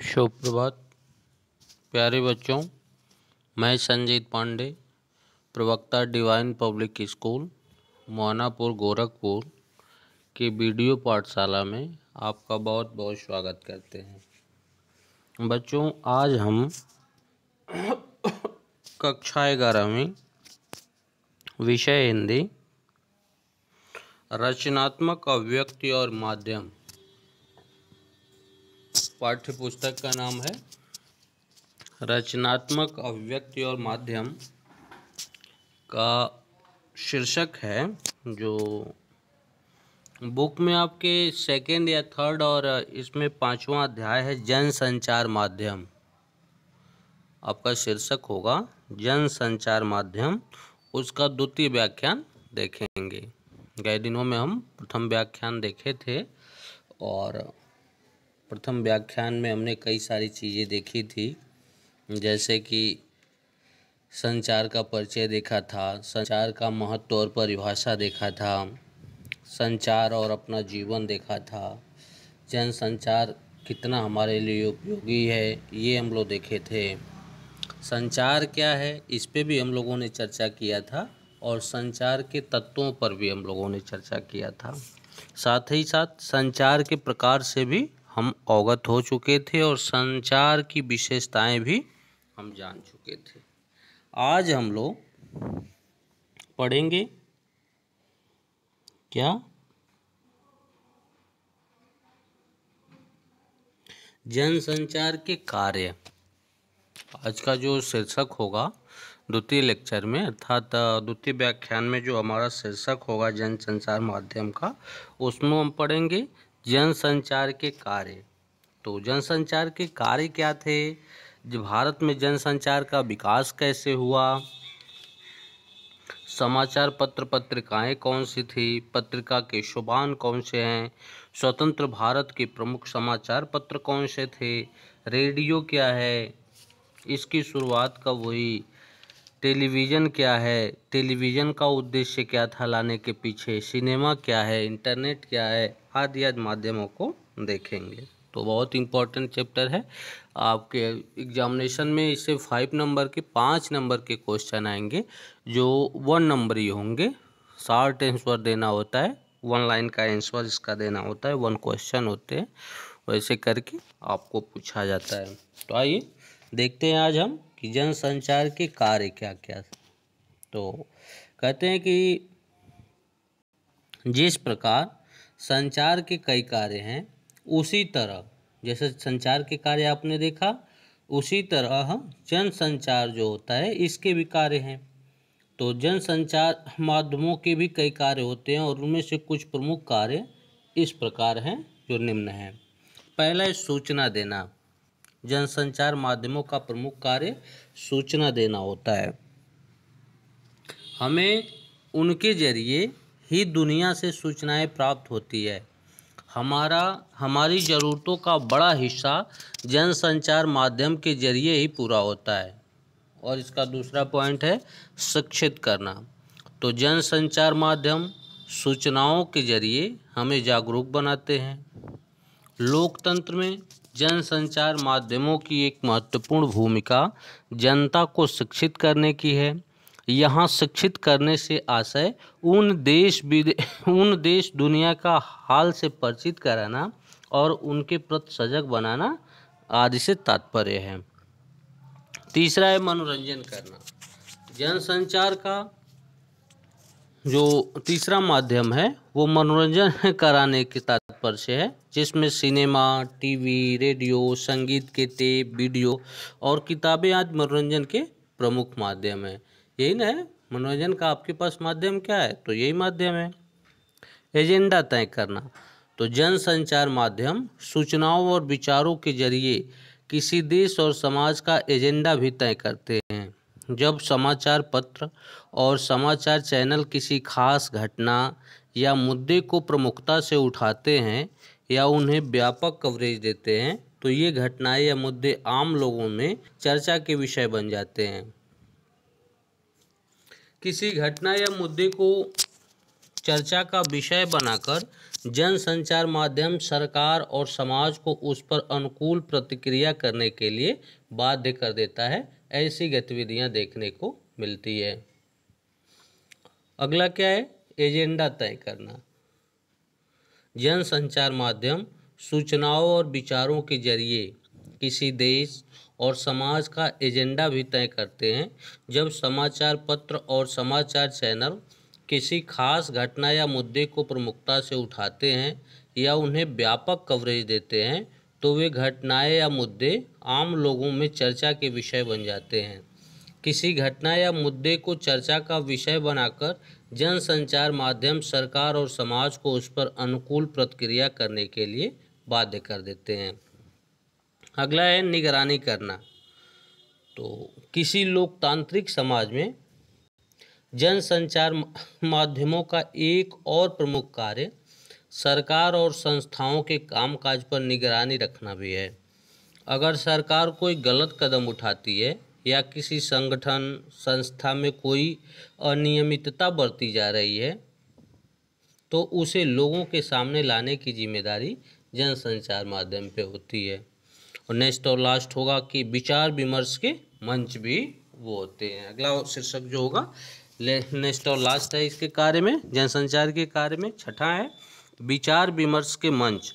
शुभ प्रभात प्यारे बच्चों मैं संजीत पांडे प्रवक्ता divine public school Mohanapur Gorakhpur की वीडियो पाठशाला में आपका बहुत बहुत स्वागत करते हैं बच्चों आज हम कक्षा ग्यारहवीं विषय हिंदी रचनात्मक अभिव्यक्ति और माध्यम पाठ्य पुस्तक का नाम है रचनात्मक अभिव्यक्ति और माध्यम का शीर्षक है जो बुक में आपके सेकेंड या थर्ड और इसमें पांचवा अध्याय है जन संचार माध्यम आपका शीर्षक होगा जन संचार माध्यम उसका द्वितीय व्याख्यान देखेंगे गए दिनों में हम प्रथम व्याख्यान देखे थे और प्रथम व्याख्यान में हमने कई सारी चीज़ें देखी थी जैसे कि संचार का परिचय देखा था संचार का महत्व और परिभाषा देखा था संचार और अपना जीवन देखा था जन संचार कितना हमारे लिए उपयोगी है ये हम लोग देखे थे संचार क्या है इस पर भी हम लोगों ने चर्चा किया था और संचार के तत्वों पर भी हम लोगों ने चर्चा किया था साथ ही साथ संचार के प्रकार से भी हम अवगत हो चुके थे और संचार की विशेषताएं भी हम जान चुके थे आज हम लोग पढ़ेंगे क्या जनसंचार के कार्य आज का जो शीर्षक होगा द्वितीय लेक्चर में अर्थात द्वितीय व्याख्यान में जो हमारा शीर्षक होगा जन संचार माध्यम का उसमें हम पढ़ेंगे जन संचार के कार्य तो जनसंचार के कार्य क्या थे जो भारत में जन संचार का विकास कैसे हुआ समाचार पत्र पत्रिकाएं कौन सी थी पत्रिका के शुभान कौन से हैं स्वतंत्र भारत के प्रमुख समाचार पत्र कौन से थे रेडियो क्या है इसकी शुरुआत कब हुई टेलीविज़न क्या है टेलीविज़न का उद्देश्य क्या था लाने के पीछे सिनेमा क्या है इंटरनेट क्या है आदि आदि माध्यमों को देखेंगे तो बहुत इम्पोर्टेंट चैप्टर है आपके एग्जामिनेशन में इसे फाइव नंबर के पाँच नंबर के क्वेश्चन आएंगे जो वन नंबर ही होंगे शार्ट आंसर देना होता है वन लाइन का आंसर इसका देना होता है वन क्वेश्चन होते हैं वैसे करके आपको पूछा जाता है तो आइए देखते हैं आज हम कि जन संचार के कार्य क्या क्या तो कहते हैं कि जिस प्रकार संचार के कई कार्य हैं उसी तरह जैसे संचार के कार्य आपने देखा उसी तरह जन संचार जो होता है इसके भी कार्य हैं तो जन संचार माध्यमों के भी कई कार्य होते हैं और उनमें से कुछ प्रमुख कार्य इस प्रकार हैं जो निम्न हैं पहला है सूचना देना जनसंचार माध्यमों का प्रमुख कार्य सूचना देना होता है हमें उनके जरिए ही दुनिया से सूचनाएं प्राप्त होती है हमारा हमारी ज़रूरतों का बड़ा हिस्सा जनसंचार माध्यम के जरिए ही पूरा होता है और इसका दूसरा पॉइंट है शिक्षित करना तो जनसंचार माध्यम सूचनाओं के जरिए हमें जागरूक बनाते हैं लोकतंत्र में जनसंचार माध्यमों की एक महत्वपूर्ण भूमिका जनता को शिक्षित करने की है यहाँ शिक्षित करने से आशय उन देश उन देश दुनिया का हाल से परिचित कराना और उनके प्रति सजग बनाना आदि से तात्पर्य है तीसरा है मनोरंजन करना जनसंचार का जो तीसरा माध्यम है वो मनोरंजन कराने के तात्पर्य से है जिसमें सिनेमा टीवी रेडियो संगीत के टेप वीडियो और किताबें आज मनोरंजन के प्रमुख माध्यम है यही ना है मनोरंजन का आपके पास माध्यम क्या है तो यही माध्यम है एजेंडा तय करना तो जन संचार माध्यम सूचनाओं और विचारों के जरिए किसी देश और समाज का एजेंडा भी तय करते हैं जब समाचार पत्र और समाचार चैनल किसी खास घटना या मुद्दे को प्रमुखता से उठाते हैं या उन्हें व्यापक कवरेज देते हैं तो ये घटनाएं या मुद्दे आम लोगों में चर्चा के विषय बन जाते हैं किसी घटना या मुद्दे को चर्चा का विषय बनाकर जन संचार माध्यम सरकार और समाज को उस पर अनुकूल प्रतिक्रिया करने के लिए बाध्य कर देता है ऐसी गतिविधियां देखने को मिलती है अगला क्या है एजेंडा तय करना जन संचार माध्यम सूचनाओं और विचारों के जरिए किसी देश और समाज का एजेंडा भी तय करते हैं जब समाचार पत्र और समाचार चैनल किसी खास घटना या मुद्दे को प्रमुखता से उठाते हैं या उन्हें व्यापक कवरेज देते हैं तो वे घटनाएं या मुद्दे आम लोगों में चर्चा के विषय बन जाते हैं किसी घटना या मुद्दे को चर्चा का विषय बनाकर जन संचार माध्यम सरकार और समाज को उस पर अनुकूल प्रतिक्रिया करने के लिए बाध्य कर देते हैं अगला है निगरानी करना तो किसी लोकतांत्रिक समाज में जन संचार माध्यमों का एक और प्रमुख कार्य सरकार और संस्थाओं के कामकाज पर निगरानी रखना भी है अगर सरकार कोई गलत कदम उठाती है या किसी संगठन संस्था में कोई अनियमितता बरती जा रही है तो उसे लोगों के सामने लाने की जिम्मेदारी जनसंचार माध्यम पे होती है और नेक्स्ट और लास्ट होगा कि विचार विमर्श के मंच भी वो होते हैं अगला शीर्षक जो होगा नेक्स्ट और लास्ट है इसके कार्य में जनसंचार के कार्य में छठा है विचार विमर्श के मंच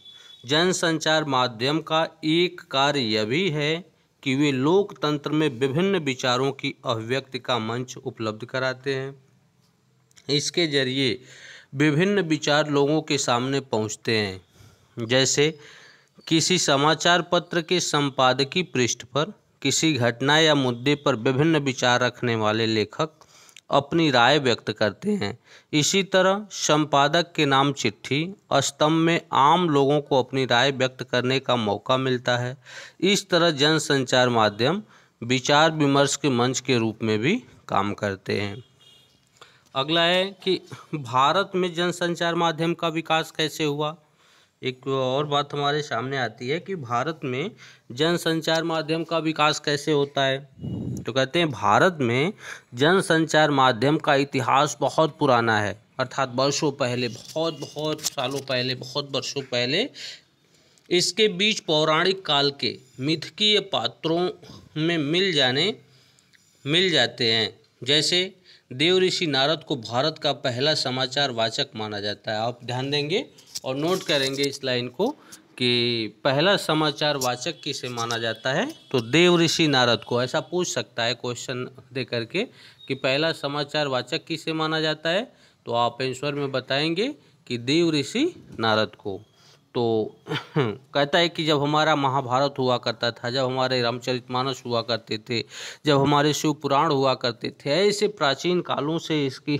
जनसंचार माध्यम का एक कार्य यह भी है कि वे लोकतंत्र में विभिन्न विचारों की अभिव्यक्ति का मंच उपलब्ध कराते हैं इसके जरिए विभिन्न विचार लोगों के सामने पहुंचते हैं जैसे किसी समाचार पत्र के संपादकीय पृष्ठ पर किसी घटना या मुद्दे पर विभिन्न विचार रखने वाले लेखक अपनी राय व्यक्त करते हैं इसी तरह संपादक के नाम चिट्ठी स्तंभ में आम लोगों को अपनी राय व्यक्त करने का मौका मिलता है इस तरह जन संचार माध्यम विचार विमर्श के मंच के रूप में भी काम करते हैं अगला है कि भारत में जन संचार माध्यम का विकास कैसे हुआ एक और बात हमारे सामने आती है कि भारत में जन संचार माध्यम का विकास कैसे होता है तो कहते हैं भारत में जनसंचार माध्यम का इतिहास बहुत पुराना है अर्थात वर्षों पहले बहुत बहुत सालों पहले बहुत वर्षों पहले इसके बीच पौराणिक काल के मिथकीय पात्रों में मिल जाने मिल जाते हैं जैसे देव ऋषि नारद को भारत का पहला समाचार वाचक माना जाता है आप ध्यान देंगे और नोट करेंगे इस लाइन को कि पहला समाचार वाचक किसे माना जाता है तो देव ऋषि नारद को ऐसा पूछ सकता है क्वेश्चन दे करके कि पहला समाचार वाचक किसे माना जाता है तो आप आंसर में बताएंगे कि देव ऋषि नारद को तो कहता है कि जब हमारा महाभारत हुआ करता था जब हमारे रामचरितमानस हुआ करते थे जब हमारे शिव पुराण हुआ करते थे ऐसे प्राचीन कालों से इसकी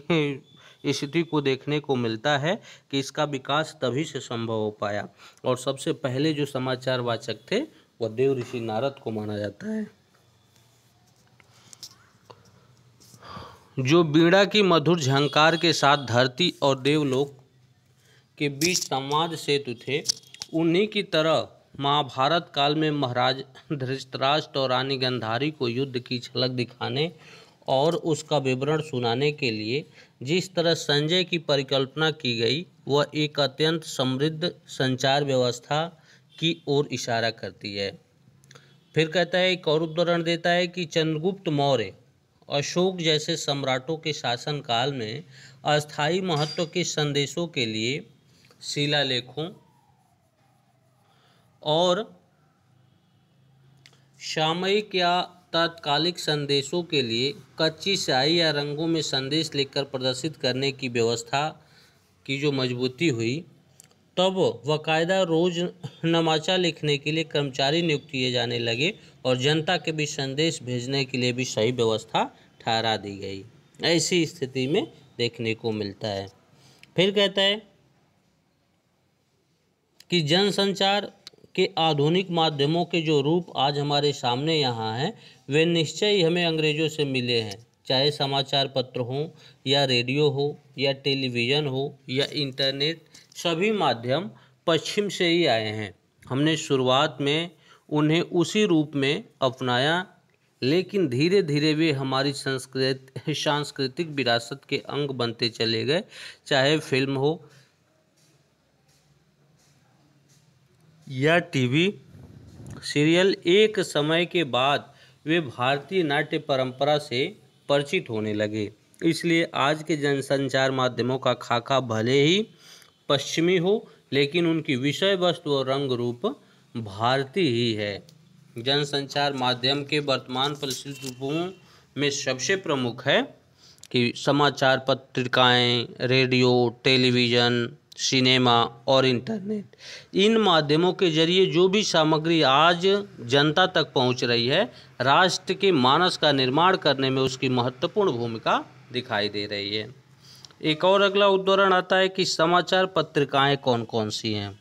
स्थिति को देखने को मिलता है कि इसका विकास तभी से संभव हो पाया और सबसे पहले जो समाचार वाचक थे वह देव ऋषि नारद को माना जाता है जो बीड़ा की मधुर झंकार के साथ धरती और देवलोक के बीच संवाद सेतु थे उन्हीं की तरह महाभारत काल में महाराज धृतराष्ट्र और रानी गंधारी को युद्ध की झलक दिखाने और उसका विवरण सुनाने के लिए जिस तरह संजय की परिकल्पना की गई वह एक अत्यंत समृद्ध संचार व्यवस्था की ओर इशारा करती है फिर कहता है एक और उदाहरण देता है कि चंद्रगुप्त मौर्य अशोक जैसे सम्राटों के शासनकाल में अस्थाई महत्व के संदेशों के लिए शिलालेखों और सामयिक या तात्कालिक संदेशों के लिए कच्ची स्याही या रंगों में संदेश लिखकर प्रदर्शित करने की व्यवस्था की जो मजबूती हुई तब बाकायदा रोज नमाचा लिखने के लिए कर्मचारी नियुक्त किए जाने लगे और जनता के बीच संदेश भेजने के लिए भी सही व्यवस्था ठहरा दी गई ऐसी स्थिति में देखने को मिलता है फिर कहता है कि जनसंचार कि आधुनिक माध्यमों के जो रूप आज हमारे सामने यहाँ हैं वे निश्चय ही हमें अंग्रेज़ों से मिले हैं चाहे समाचार पत्र हो या रेडियो हो या टेलीविज़न हो या इंटरनेट सभी माध्यम पश्चिम से ही आए हैं हमने शुरुआत में उन्हें उसी रूप में अपनाया लेकिन धीरे धीरे वे हमारी संस्कृत सांस्कृतिक विरासत के अंग बनते चले गए चाहे फिल्म हो या टीवी सीरियल एक समय के बाद वे भारतीय नाट्य परंपरा से परिचित होने लगे इसलिए आज के जनसंचार माध्यमों का खाका भले ही पश्चिमी हो लेकिन उनकी विषय वस्तु और रंग रूप भारतीय ही है जनसंचार माध्यम के वर्तमान रूपों में सबसे प्रमुख है कि समाचार पत्रिकाएं रेडियो टेलीविज़न सिनेमा और इंटरनेट इन माध्यमों के जरिए जो भी सामग्री आज जनता तक पहुंच रही है राष्ट्र के मानस का निर्माण करने में उसकी महत्वपूर्ण भूमिका दिखाई दे रही है एक और अगला उदाहरण आता है कि समाचार पत्रिकाएं कौन कौन सी हैं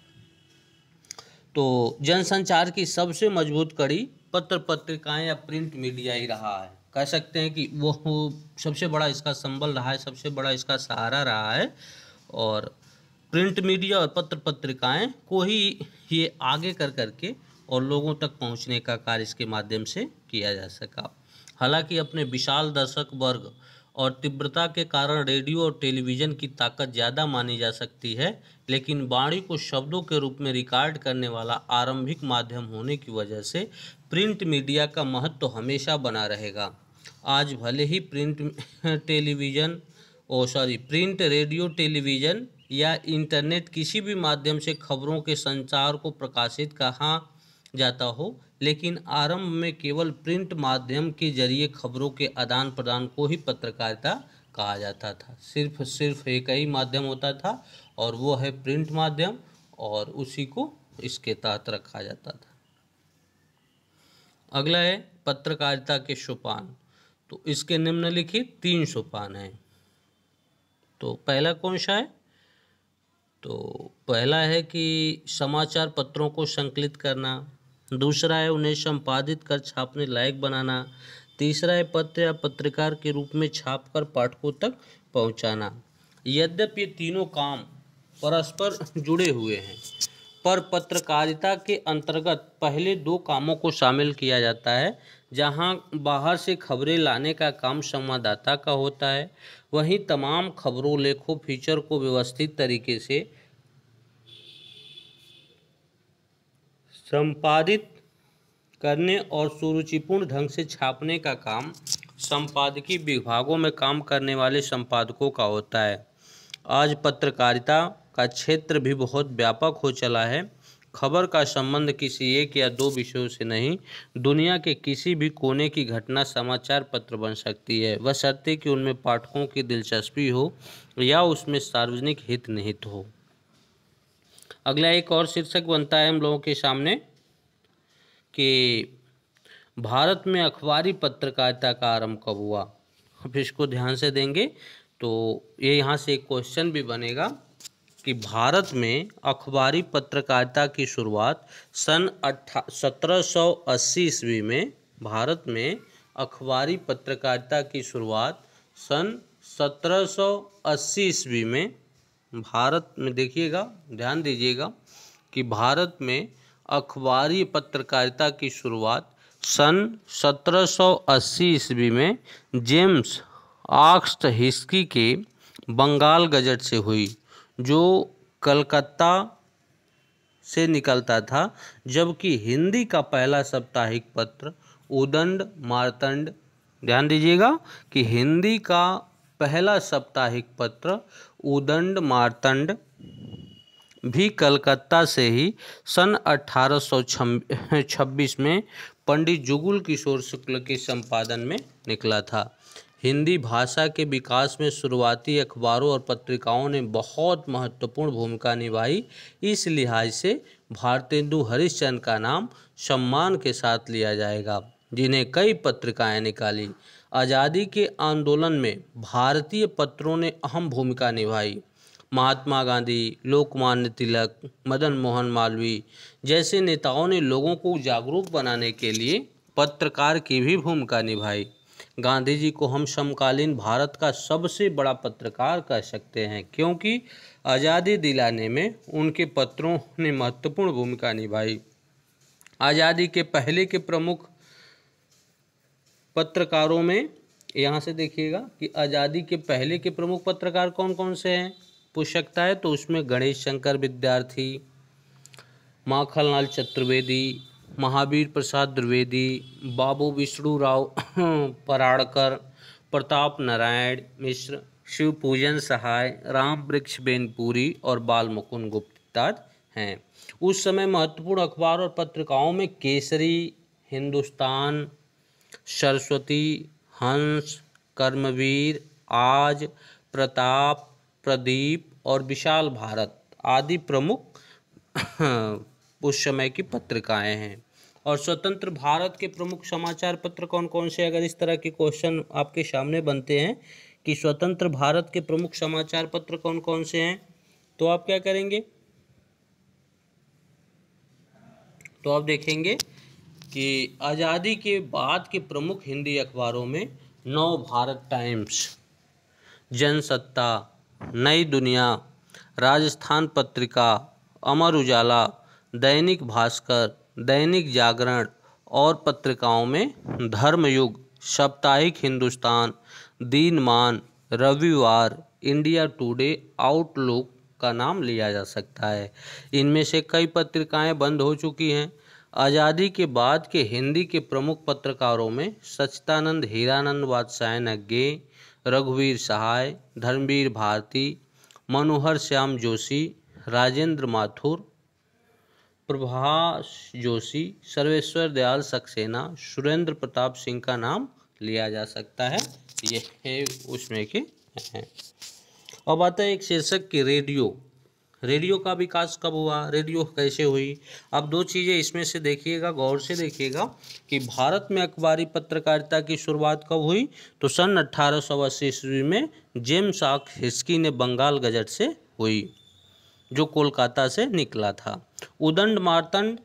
तो जनसंचार की सबसे मजबूत कड़ी पत्र पत्रिकाएं या प्रिंट मीडिया ही रहा है कह सकते हैं कि वो सबसे बड़ा इसका संबल रहा है सबसे बड़ा इसका सहारा रहा है और प्रिंट मीडिया और पत्र पत्रिकाएं को ही ये आगे कर करके और लोगों तक पहुंचने का कार्य इसके माध्यम से किया जा सका हालांकि अपने विशाल दर्शक वर्ग और तीव्रता के कारण रेडियो और टेलीविज़न की ताकत ज़्यादा मानी जा सकती है लेकिन वाणी को शब्दों के रूप में रिकॉर्ड करने वाला आरंभिक माध्यम होने की वजह से प्रिंट मीडिया का महत्व तो हमेशा बना रहेगा आज भले ही print television oh sorry print radio television या इंटरनेट किसी भी माध्यम से खबरों के संचार को प्रकाशित कहा जाता हो लेकिन आरंभ में केवल प्रिंट माध्यम के जरिए खबरों के आदान प्रदान को ही पत्रकारिता कहा जाता था सिर्फ सिर्फ एक ही माध्यम होता था और वो है प्रिंट माध्यम और उसी को इसके तहत रखा जाता था अगला है पत्रकारिता के सोपान तो इसके निम्नलिखित तीन सोपान हैं तो पहला कौन सा है तो पहला है कि समाचार पत्रों को संकलित करना दूसरा है उन्हें संपादित कर छापने लायक बनाना तीसरा है पत्र या पत्रकार के रूप में छापकर पाठकों तक पहुंचाना यद्यपि ये तीनों काम परस्पर जुड़े हुए हैं पर पत्रकारिता के अंतर्गत पहले दो कामों को शामिल किया जाता है जहां बाहर से खबरें लाने का काम संवाददाता का होता है वहीं तमाम खबरों लेखों फीचर को व्यवस्थित तरीके से संपादित करने और सुरुचिपूर्ण ढंग से छापने का काम संपादकीय विभागों में काम करने वाले संपादकों का होता है आज पत्रकारिता का क्षेत्र भी बहुत व्यापक हो चला है खबर का संबंध किसी एक या दो विषयों से नहीं दुनिया के किसी भी कोने की घटना समाचार पत्र बन सकती है वह सत्य कि उनमें पाठकों की दिलचस्पी हो या उसमें सार्वजनिक हित निहित हो अगला एक और शीर्षक बनता है हम लोगों के सामने कि भारत में अखबारी पत्रकारिता का आरंभ कब हुआ अब इसको ध्यान से देंगे तो ये यहाँ से एक क्वेश्चन भी बनेगा कि भारत में अखबारी पत्रकारिता की शुरुआत सन अट्ठा सत्रह ईस्वी में भारत में अखबारी पत्रकारिता की शुरुआत सन 1780 ईस्वी में भारत में देखिएगा ध्यान दीजिएगा कि भारत में अखबारी पत्रकारिता की शुरुआत सन 1780 ईस्वी में जेम्स आक्स्ट हिस्की के बंगाल गजट से हुई जो कलकत्ता से निकलता था जबकि हिंदी का पहला साप्ताहिक पत्र उदंड मारतंड ध्यान दीजिएगा कि हिंदी का पहला साप्ताहिक पत्र उदंड मारतंड भी कलकत्ता से ही सन 1826 में पंडित जुगुल किशोर शुक्ल के संपादन में निकला था हिंदी भाषा के विकास में शुरुआती अखबारों और पत्रिकाओं ने बहुत महत्वपूर्ण भूमिका निभाई इस लिहाज से भारतेंदु हरिश्चंद का नाम सम्मान के साथ लिया जाएगा जिन्हें कई पत्रिकाएं निकाली आज़ादी के आंदोलन में भारतीय पत्रों ने अहम भूमिका निभाई महात्मा गांधी लोकमान्य तिलक मदन मोहन मालवीय जैसे नेताओं ने लोगों को जागरूक बनाने के लिए पत्रकार की भी भूमिका निभाई गांधी जी को हम समकालीन भारत का सबसे बड़ा पत्रकार कह सकते हैं क्योंकि आज़ादी दिलाने में उनके पत्रों ने महत्वपूर्ण भूमिका निभाई आज़ादी के पहले के प्रमुख पत्रकारों में यहाँ से देखिएगा कि आज़ादी के पहले के प्रमुख पत्रकार कौन कौन से हैं पूछ सकता है तो उसमें गणेश शंकर विद्यार्थी माखनलाल चतुर्वेदी महावीर प्रसाद द्विवेदी बाबू विष्णु राव पराड़कर प्रताप नारायण मिश्र शिव पूजन सहाय राम वृक्ष बेनपुरी और बाल मुकुंद गुप्ताज हैं उस समय महत्वपूर्ण अखबार और पत्रिकाओं में केसरी हिंदुस्तान सरस्वती हंस कर्मवीर आज प्रताप प्रदीप और विशाल भारत आदि प्रमुख उस समय की पत्रिकाएं हैं और स्वतंत्र भारत के प्रमुख समाचार पत्र कौन कौन से अगर इस तरह के क्वेश्चन आपके सामने बनते हैं कि स्वतंत्र भारत के प्रमुख समाचार पत्र कौन कौन से हैं तो आप क्या करेंगे तो आप देखेंगे कि आज़ादी के बाद के प्रमुख हिंदी अखबारों में नव भारत टाइम्स जनसत्ता नई दुनिया राजस्थान पत्रिका अमर उजाला दैनिक भास्कर दैनिक जागरण और पत्रिकाओं में धर्मयुग साप्ताहिक हिंदुस्तान दीनमान रविवार इंडिया टुडे आउटलुक का नाम लिया जा सकता है इनमें से कई पत्रिकाएं बंद हो चुकी हैं आज़ादी के बाद के हिंदी के प्रमुख पत्रकारों में सच्चिदानंद हीरानंद वादसायन अज्ञे रघुवीर सहाय धर्मवीर भारती मनोहर श्याम जोशी राजेंद्र माथुर प्रभा जोशी सर्वेश्वर दयाल सक्सेना सुरेंद्र प्रताप सिंह का नाम लिया जा सकता है यह उसमें के हैं अब आता है एक शीर्षक की रेडियो रेडियो का विकास कब हुआ रेडियो कैसे हुई अब दो चीज़ें इसमें से देखिएगा गौर से देखिएगा कि भारत में अखबारी पत्रकारिता की शुरुआत कब हुई तो सन अट्ठारह सौ अस्सी ईस्वी में जेम्स आक हिस्की ने बंगाल गजट से हुई जो कोलकाता से निकला था उदंड मार्तन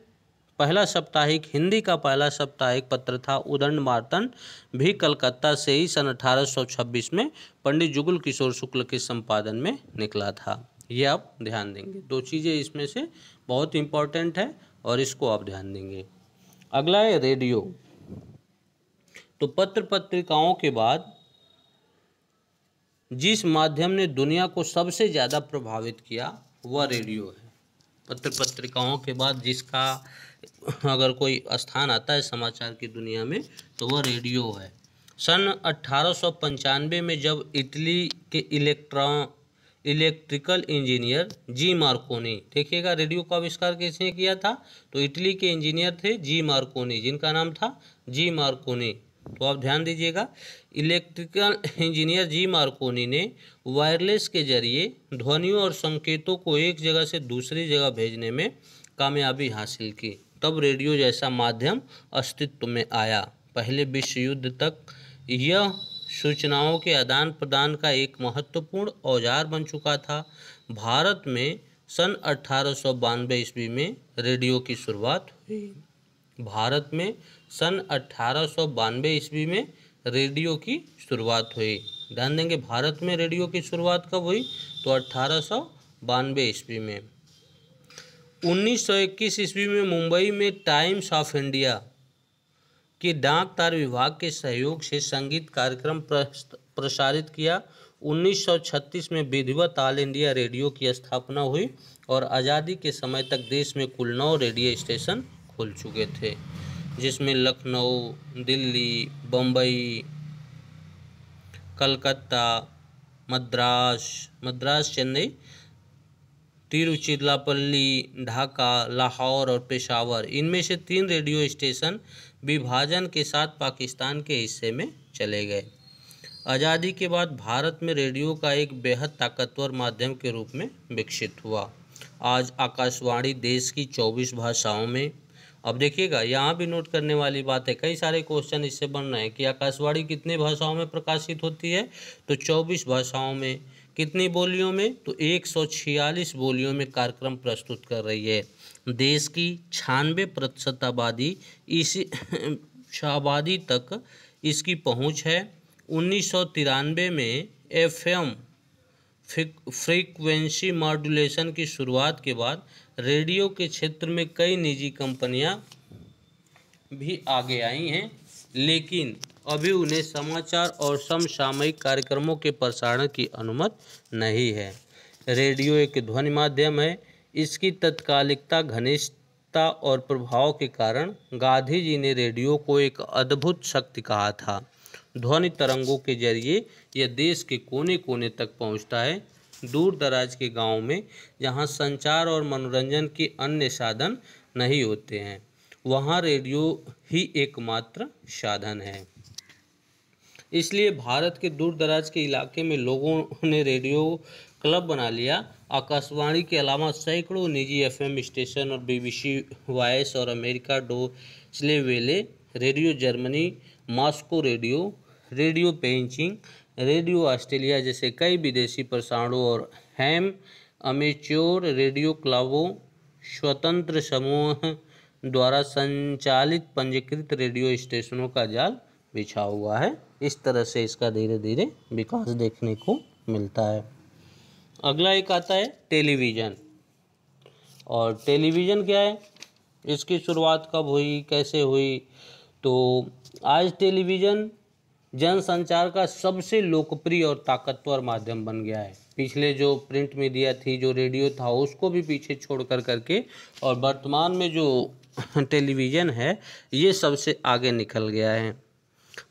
पहला साप्ताहिक हिंदी का पहला साप्ताहिक पत्र था उदंड मार्तन भी कलकत्ता से ही सन 1826 में पंडित जुगुल किशोर शुक्ल के संपादन में निकला था ये आप ध्यान देंगे दो चीज़ें इसमें से बहुत इंपॉर्टेंट है और इसको आप ध्यान देंगे अगला है रेडियो तो पत्र पत्रिकाओं के बाद जिस माध्यम ने दुनिया को सबसे ज़्यादा प्रभावित किया वह रेडियो है पत्र पत्रिकाओं के बाद जिसका अगर कोई स्थान आता है समाचार की दुनिया में तो वह रेडियो है सन अट्ठारह में जब इटली के electro electrical engineer G Marconi देखिएगा रेडियो का आविष्कार किसने किया था तो इटली के इंजीनियर थे जी मार्कोनी जिनका नाम था जी मार्कोनी तो आप ध्यान दीजिएगा इलेक्ट्रिकल इंजीनियर जी मार्कोनी ने वायरलेस के जरिए ध्वनियों और संकेतों को एक जगह से दूसरी जगह भेजने में कामयाबी हासिल की तब रेडियो जैसा माध्यम अस्तित्व में आया पहले विश्व युद्ध तक यह सूचनाओं के आदान प्रदान का एक महत्वपूर्ण औजार बन चुका था भारत में सन अठारह ईस्वी में रेडियो की शुरुआत हुई भारत में सन अट्ठारह ईस्वी में रेडियो की शुरुआत हुई ध्यान देंगे भारत में रेडियो की शुरुआत कब हुई तो अट्ठारह ईस्वी में 1921 ईस्वी में मुंबई में टाइम्स ऑफ इंडिया के डाक तार विभाग के सहयोग से संगीत कार्यक्रम प्रसारित किया 1936 में विधिवत ऑल इंडिया रेडियो की स्थापना हुई और आज़ादी के समय तक देश में कुल नौ रेडियो स्टेशन खुल चुके थे जिसमें लखनऊ दिल्ली बम्बई कलकत्ता मद्रास मद्रास चेन्नई तिरुचिरापल्ली ढाका लाहौर और पेशावर इनमें से तीन रेडियो स्टेशन विभाजन के साथ पाकिस्तान के हिस्से में चले गए आज़ादी के बाद भारत में रेडियो का एक बेहद ताकतवर माध्यम के रूप में विकसित हुआ आज आकाशवाणी देश की 24 भाषाओं में अब देखिएगा यहाँ भी नोट करने वाली बात है कई सारे क्वेश्चन इससे बन रहे हैं कि आकाशवाणी कितनी भाषाओं में प्रकाशित होती है तो चौबीस भाषाओं में कितनी बोलियों में तो एक सौ छियालीस बोलियों में कार्यक्रम प्रस्तुत कर रही है देश की छानबे प्रतिशत आबादी इसी आबादी तक इसकी पहुंच है उन्नीस सौ तिरानबे में एफ एम फ्रीक्वेंसी मॉड्यूलेशन की शुरुआत के बाद रेडियो के क्षेत्र में कई निजी कंपनियां भी आगे आई हैं लेकिन अभी उन्हें समाचार और समसामयिक कार्यक्रमों के प्रसारण की अनुमति नहीं है रेडियो एक ध्वनि माध्यम है इसकी तत्कालिकता घनिष्ठता और प्रभाव के कारण गांधी जी ने रेडियो को एक अद्भुत शक्ति कहा था ध्वनि तरंगों के जरिए यह देश के कोने कोने तक पहुंचता है दूर दराज के गाँव में जहाँ संचार और मनोरंजन के अन्य साधन नहीं होते हैं वहाँ रेडियो ही एकमात्र साधन है इसलिए भारत के दूर दराज के इलाके में लोगों ने रेडियो क्लब बना लिया आकाशवाणी के अलावा सैकड़ों निजी एफएम स्टेशन और बीबीसी वॉयस और America Deutsche Welle radio Germany Moscow radio radio Peking radio Australia जैसे कई विदेशी प्रसारणों और हैम अमेच्योर रेडियो क्लबों स्वतंत्र समूह द्वारा संचालित पंजीकृत रेडियो स्टेशनों का जाल बिछा हुआ है इस तरह से इसका धीरे धीरे विकास देखने को मिलता है अगला एक आता है टेलीविज़न और टेलीविज़न क्या है इसकी शुरुआत कब हुई कैसे हुई तो आज टेलीविज़न जनसंचार का सबसे लोकप्रिय और ताकतवर माध्यम बन गया है पिछले जो प्रिंट मीडिया थी जो रेडियो था उसको भी पीछे छोड़ कर करके और वर्तमान में जो टेलीविज़न है ये सबसे आगे निकल गया है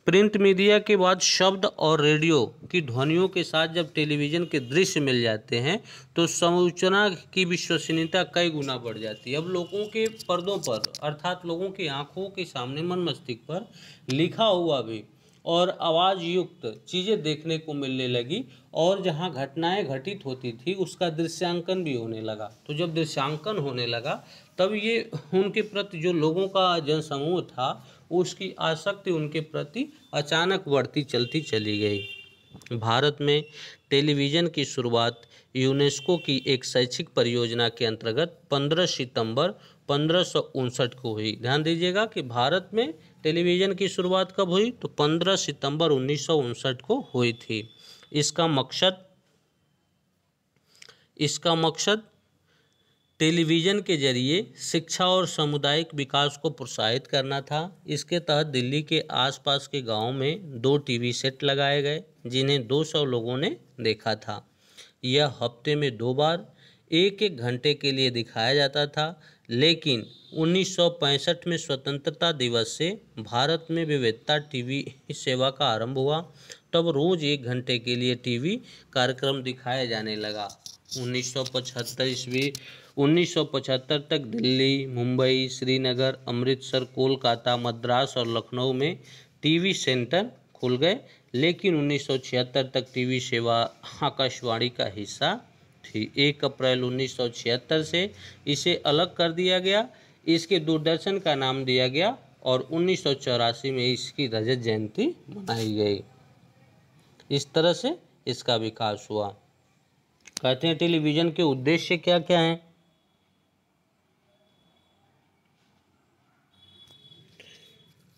प्रिंट मीडिया के बाद शब्द और रेडियो की ध्वनियों के साथ जब टेलीविज़न के दृश्य मिल जाते हैं तो समूचना की विश्वसनीयता कई गुना बढ़ जाती है अब लोगों के पर्दों पर अर्थात लोगों की आँखों के सामने मन मस्तिष्क पर लिखा हुआ भी और आवाज़ युक्त चीज़ें देखने को मिलने लगी और जहाँ घटनाएं घटित होती थी उसका दृश्यांकन भी होने लगा तो जब दृश्यांकन होने लगा तब ये उनके प्रति जो लोगों का जनसमूह था उसकी आसक्ति उनके प्रति अचानक बढ़ती चलती चली गई भारत में टेलीविज़न की शुरुआत यूनेस्को की एक शैक्षिक परियोजना के अंतर्गत 15 सितंबर पंद्रह को हुई ध्यान दीजिएगा कि भारत में टेलीविज़न की शुरुआत कब हुई तो 15 सितंबर उन्नीस को हुई थी इसका मकसद इसका मकसद टेलीविज़न के जरिए शिक्षा और सामुदायिक विकास को प्रोत्साहित करना था इसके तहत दिल्ली के आसपास के गाँव में दो टीवी सेट लगाए गए जिन्हें 200 लोगों ने देखा था यह हफ्ते में दो बार एक एक घंटे के लिए दिखाया जाता था लेकिन 1965 में स्वतंत्रता दिवस से भारत में विविधता टीवी सेवा का आरंभ हुआ तब रोज़ एक घंटे के लिए टीवी कार्यक्रम दिखाया जाने लगा 1975 ईस्वी पचहत्तर तक दिल्ली मुंबई श्रीनगर अमृतसर कोलकाता मद्रास और लखनऊ में टीवी सेंटर खुल गए लेकिन 1976 तक टीवी सेवा आकाशवाणी का हिस्सा थी एक अप्रैल छिहत्तर से इसे अलग कर दिया गया इसके दूरदर्शन का नाम दिया गया और उन्नीस में इसकी रजत जयंती मनाई गई इस तरह से इसका विकास हुआ कहते हैं टेलीविज़न के उद्देश्य क्या क्या हैं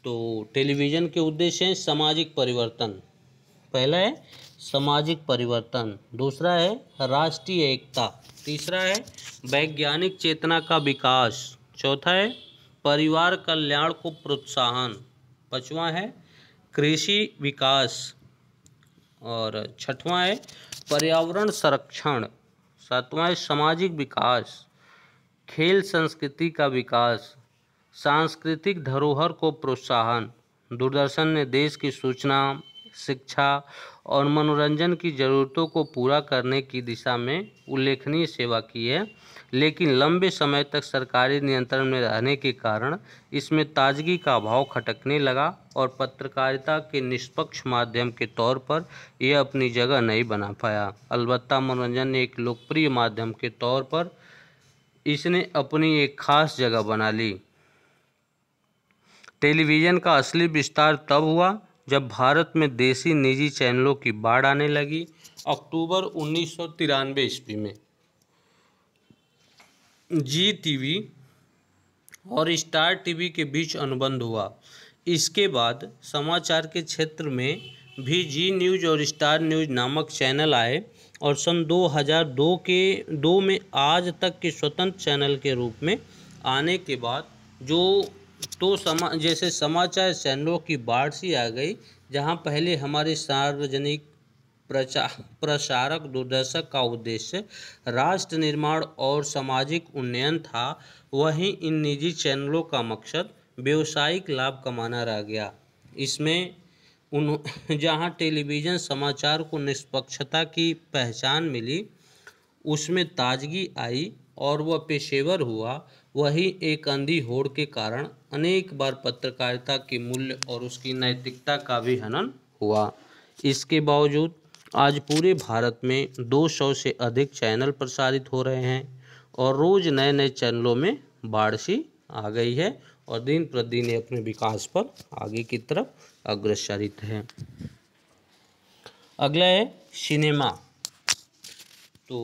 तो टेलीविज़न के उद्देश्य हैं सामाजिक परिवर्तन पहला है सामाजिक परिवर्तन दूसरा है राष्ट्रीय एकता तीसरा है वैज्ञानिक चेतना का विकास चौथा है परिवार कल्याण को प्रोत्साहन पांचवा है कृषि विकास और छठवां है पर्यावरण संरक्षण सातवां है सामाजिक विकास खेल संस्कृति का विकास सांस्कृतिक धरोहर को प्रोत्साहन दूरदर्शन ने देश की सूचना शिक्षा और मनोरंजन की ज़रूरतों को पूरा करने की दिशा में उल्लेखनीय सेवा की है लेकिन लंबे समय तक सरकारी नियंत्रण में रहने के कारण इसमें ताजगी का अभाव खटकने लगा और पत्रकारिता के निष्पक्ष माध्यम के तौर पर यह अपनी जगह नहीं बना पाया अलबत्ता मनोरंजन एक लोकप्रिय माध्यम के तौर पर इसने अपनी एक खास जगह बना ली टेलीविज़न का असली विस्तार तब हुआ जब भारत में देसी निजी चैनलों की बाढ़ आने लगी अक्टूबर उन्नीस सौ ईस्वी में जी टीवी और स्टार टीवी के बीच अनुबंध हुआ इसके बाद समाचार के क्षेत्र में भी जी न्यूज़ और स्टार न्यूज़ नामक चैनल आए और सन 2002 के दो में आज तक के स्वतंत्र चैनल के रूप में आने के बाद जो तो समा जैसे समाचार चैनलों की बाढ़सी आ गई जहां पहले हमारे सार्वजनिक प्रचार प्रसारक दूरदर्शक का उद्देश्य राष्ट्र निर्माण और सामाजिक उन्नयन था वहीं इन निजी चैनलों का मकसद व्यवसायिक लाभ कमाना रह गया इसमें उन जहां टेलीविज़न समाचार को निष्पक्षता की पहचान मिली उसमें ताजगी आई और वह पेशेवर हुआ वही एक अंधी होड़ के कारण अनेक बार पत्रकारिता के मूल्य और उसकी नैतिकता का भी हनन हुआ इसके बावजूद आज पूरे भारत में 200 से अधिक चैनल प्रसारित हो रहे हैं और रोज़ नए नए चैनलों में बाढ़ सी आ गई है और दिन प्रतिदिन ये अपने विकास पर आगे की तरफ अग्रसरित है अगला है सिनेमा तो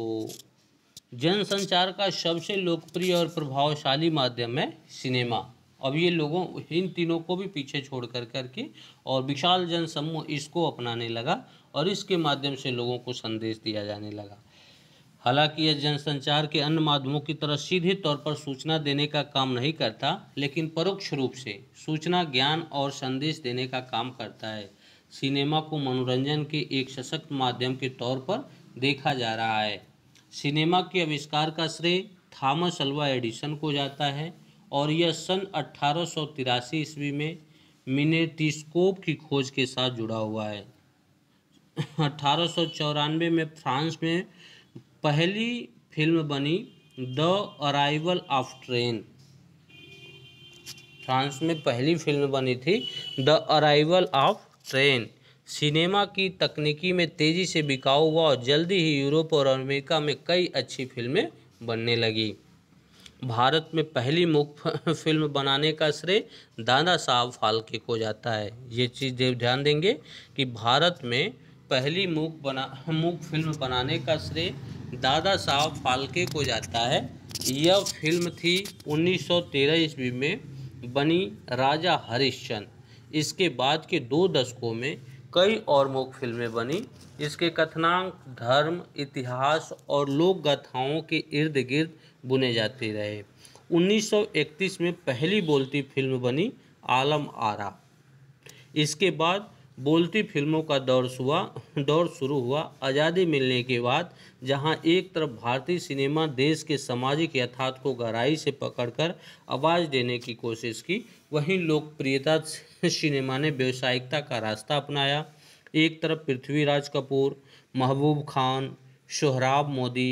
जनसंचार का सबसे लोकप्रिय और प्रभावशाली माध्यम है सिनेमा अब ये लोगों इन तीनों को भी पीछे छोड़ कर करके और विशाल जन समूह इसको अपनाने लगा और इसके माध्यम से लोगों को संदेश दिया जाने लगा हालांकि यह जनसंचार के अन्य माध्यमों की तरह सीधे तौर पर सूचना देने का काम नहीं करता लेकिन परोक्ष रूप से सूचना ज्ञान और संदेश देने का काम करता है सिनेमा को मनोरंजन के एक सशक्त माध्यम के तौर पर देखा जा रहा है सिनेमा के आविष्कार का श्रेय थामस अल्वा एडिसन को जाता है और यह सन अट्ठारह ईस्वी में मिनेटिस्कोप की खोज के साथ जुड़ा हुआ है अट्ठारह में फ्रांस में पहली फिल्म बनी the arrival of train France में पहली फिल्म बनी थी the arrival of train cinema की तकनीकी में तेज़ी से बिकाऊ हुआ और जल्दी ही यूरोप और अमेरिका में कई अच्छी फिल्में बनने लगी भारत में पहली मुख्य फिल्म बनाने का श्रेय दादा साहब फाल्के को जाता है ये चीज़ ध्यान देंगे कि भारत में पहली मुख बना मुख्य फिल्म बनाने का श्रेय दादा साहब फाल्के को जाता है यह फिल्म थी 1913 ईस्वी में बनी राजा हरिश्चंद्र इसके बाद के दो दशकों में कई और मूक फिल्में बनी इसके कथनांक धर्म इतिहास और लोक गाथाओं के इर्द गिर्द बुने जाते रहे 1931 में पहली बोलती फिल्म बनी आलम आरा इसके बाद बोलती फिल्मों का दौर हुआ दौर शुरू हुआ आज़ादी मिलने के बाद जहां एक तरफ भारतीय सिनेमा देश के सामाजिक यथार्थ को गहराई से पकड़कर आवाज़ देने की कोशिश की वहीं लोकप्रियता सिनेमा ने व्यावसायिकता का रास्ता अपनाया एक तरफ पृथ्वीराज कपूर महबूब खान सोहराब मोदी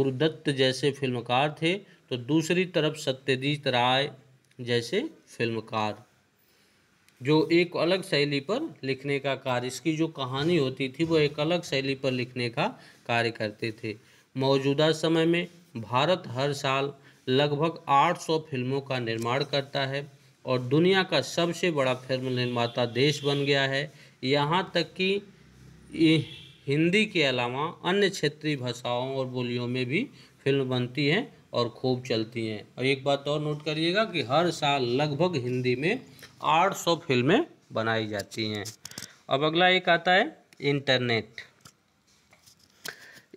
गुरुदत्त जैसे फिल्मकार थे तो दूसरी तरफ सत्यजीत राय जैसे फिल्मकार जो एक अलग शैली पर लिखने का कार्य इसकी जो कहानी होती थी वो एक अलग शैली पर लिखने का कार्य करते थे मौजूदा समय में भारत हर साल लगभग 800 फिल्मों का निर्माण करता है और दुनिया का सबसे बड़ा फिल्म निर्माता देश बन गया है यहाँ तक कि हिंदी के अलावा अन्य क्षेत्रीय भाषाओं और बोलियों में भी फिल्म बनती हैं और खूब चलती हैं और एक बात और नोट करिएगा कि हर साल लगभग हिंदी में 800 फिल्में बनाई जाती हैं अब अगला एक आता है इंटरनेट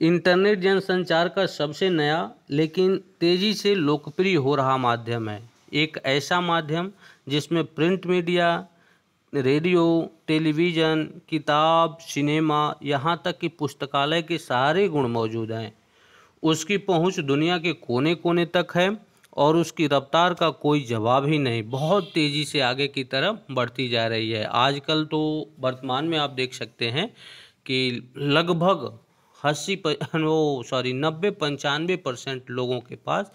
इंटरनेट जनसंचार का सबसे नया लेकिन तेज़ी से लोकप्रिय हो रहा माध्यम है एक ऐसा माध्यम जिसमें प्रिंट मीडिया रेडियो टेलीविज़न किताब सिनेमा यहाँ तक कि पुस्तकालय के सारे गुण मौजूद हैं उसकी पहुंच दुनिया के कोने कोने तक है और उसकी रफ्तार का कोई जवाब ही नहीं बहुत तेज़ी से आगे की तरफ बढ़ती जा रही है आजकल तो वर्तमान में आप देख सकते हैं कि लगभग अस्सी वो सॉरी नब्बे पंचानवे परसेंट लोगों के पास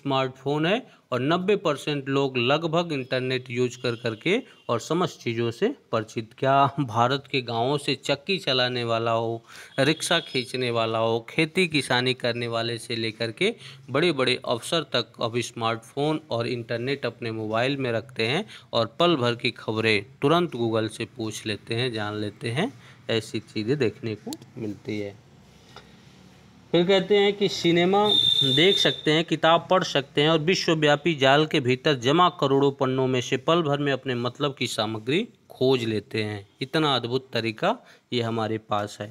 स्मार्टफोन है और नब्बे परसेंट लोग लगभग इंटरनेट यूज कर करके और समस्त चीज़ों से परिचित क्या भारत के गांवों से चक्की चलाने वाला हो रिक्शा खींचने वाला हो खेती किसानी करने वाले से लेकर के बड़े बड़े अफसर तक अब स्मार्टफोन और इंटरनेट अपने मोबाइल में रखते हैं और पल भर की खबरें तुरंत गूगल से पूछ लेते हैं जान लेते हैं ऐसी चीज़ें देखने को मिलती है फिर कहते हैं कि सिनेमा देख सकते हैं किताब पढ़ सकते हैं और विश्वव्यापी जाल के भीतर जमा करोड़ों पन्नों में से पल भर में अपने मतलब की सामग्री खोज लेते हैं इतना अद्भुत तरीका ये हमारे पास है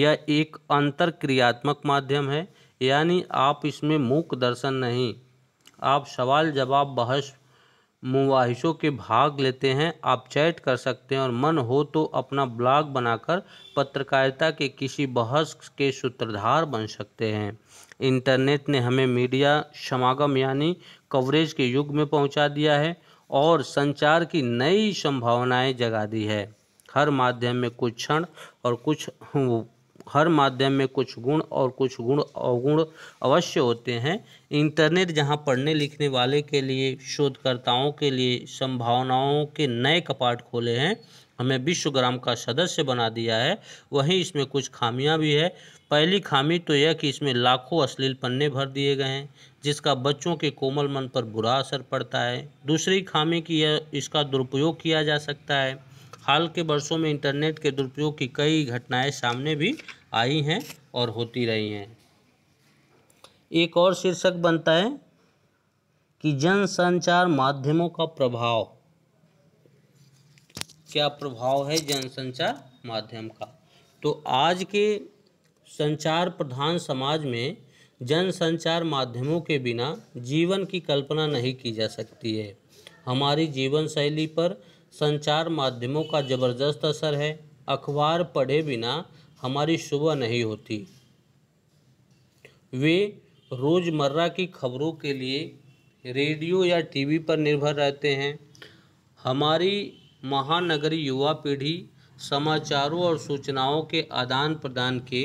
यह एक अंतर क्रियात्मक माध्यम है यानी आप इसमें मूक दर्शन नहीं आप सवाल जवाब बहस मुबाहिशों के भाग लेते हैं आप चैट कर सकते हैं और मन हो तो अपना ब्लॉग बनाकर पत्रकारिता के किसी बहस के सूत्रधार बन सकते हैं इंटरनेट ने हमें मीडिया समागम यानी कवरेज के युग में पहुंचा दिया है और संचार की नई संभावनाएं जगा दी है हर माध्यम में कुछ क्षण और कुछ हर माध्यम में कुछ गुण और कुछ गुण अवगुण अवश्य होते हैं इंटरनेट जहां पढ़ने लिखने वाले के लिए शोधकर्ताओं के लिए संभावनाओं के नए कपाट खोले हैं हमें विश्वग्राम का सदस्य बना दिया है वहीं इसमें कुछ खामियां भी है पहली खामी तो यह कि इसमें लाखों अश्लील पन्ने भर दिए गए हैं जिसका बच्चों के कोमल मन पर बुरा असर पड़ता है दूसरी खामी की यह इसका दुरुपयोग किया जा सकता है हाल के वर्षों में इंटरनेट के दुरुपयोग की कई घटनाएं सामने भी आई हैं और होती रही हैं एक और शीर्षक बनता है कि जन संचार माध्यमों का प्रभाव क्या प्रभाव है जन संचार माध्यम का तो आज के संचार प्रधान समाज में जन संचार माध्यमों के बिना जीवन की कल्पना नहीं की जा सकती है हमारी जीवन शैली पर संचार माध्यमों का ज़बरदस्त असर है अखबार पढ़े बिना हमारी सुबह नहीं होती वे रोज़मर्रा की खबरों के लिए रेडियो या टीवी पर निर्भर रहते हैं हमारी महानगरी युवा पीढ़ी समाचारों और सूचनाओं के आदान प्रदान के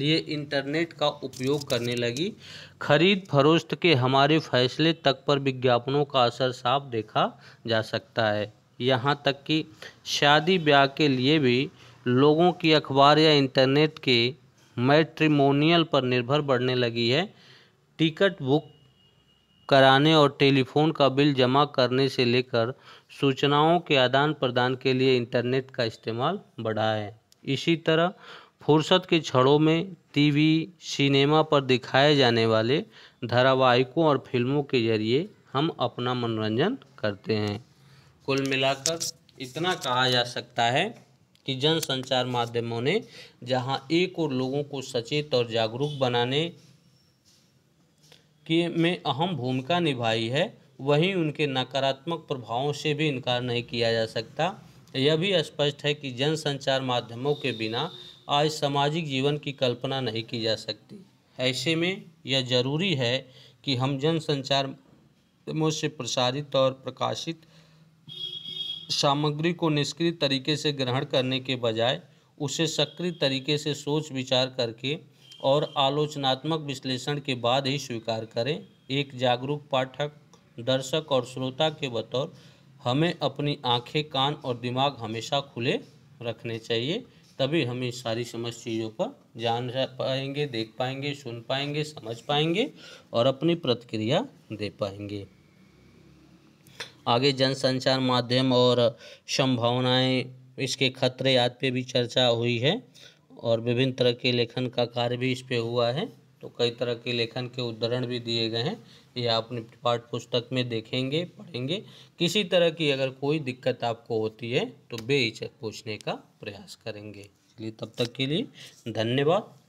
लिए इंटरनेट का उपयोग करने लगी खरीद फरोख्त के हमारे फैसले तक पर विज्ञापनों का असर साफ देखा जा सकता है यहाँ तक कि शादी ब्याह के लिए भी लोगों की अखबार या इंटरनेट के मैट्रिमोनियल पर निर्भर बढ़ने लगी है टिकट बुक कराने और टेलीफोन का बिल जमा करने से लेकर सूचनाओं के आदान प्रदान के लिए इंटरनेट का इस्तेमाल बढ़ा है इसी तरह फुर्सत के क्षणों में टीवी सिनेमा पर दिखाए जाने वाले धारावाहिकों और फिल्मों के जरिए हम अपना मनोरंजन करते हैं कुल मिलाकर इतना कहा जा सकता है कि जन संचार माध्यमों ने जहां एक और लोगों को सचेत और जागरूक बनाने के में अहम भूमिका निभाई है वहीं उनके नकारात्मक प्रभावों से भी इनकार नहीं किया जा सकता यह भी स्पष्ट है कि जन संचार माध्यमों के बिना आज सामाजिक जीवन की कल्पना नहीं की जा सकती ऐसे में यह जरूरी है कि हम जन संचार से प्रसारित और प्रकाशित सामग्री को निष्क्रिय तरीके से ग्रहण करने के बजाय उसे सक्रिय तरीके से सोच विचार करके और आलोचनात्मक विश्लेषण के बाद ही स्वीकार करें एक जागरूक पाठक दर्शक और श्रोता के बतौर हमें अपनी आंखें कान और दिमाग हमेशा खुले रखने चाहिए तभी हम इस सारी समझ चीज़ों पर जान पाएंगे देख पाएंगे सुन पाएंगे समझ पाएंगे और अपनी प्रतिक्रिया दे पाएंगे आगे जनसंचार माध्यम और संभावनाएँ इसके खतरे आदि पे भी चर्चा हुई है और विभिन्न तरह के लेखन का कार्य भी इस पर हुआ है तो कई तरह के लेखन के उदाहरण भी दिए गए हैं ये आप अपने पाठ पुस्तक में देखेंगे पढ़ेंगे किसी तरह की अगर कोई दिक्कत आपको होती है तो बेहिचक पूछने का प्रयास करेंगे इसलिए तब तक के लिए धन्यवाद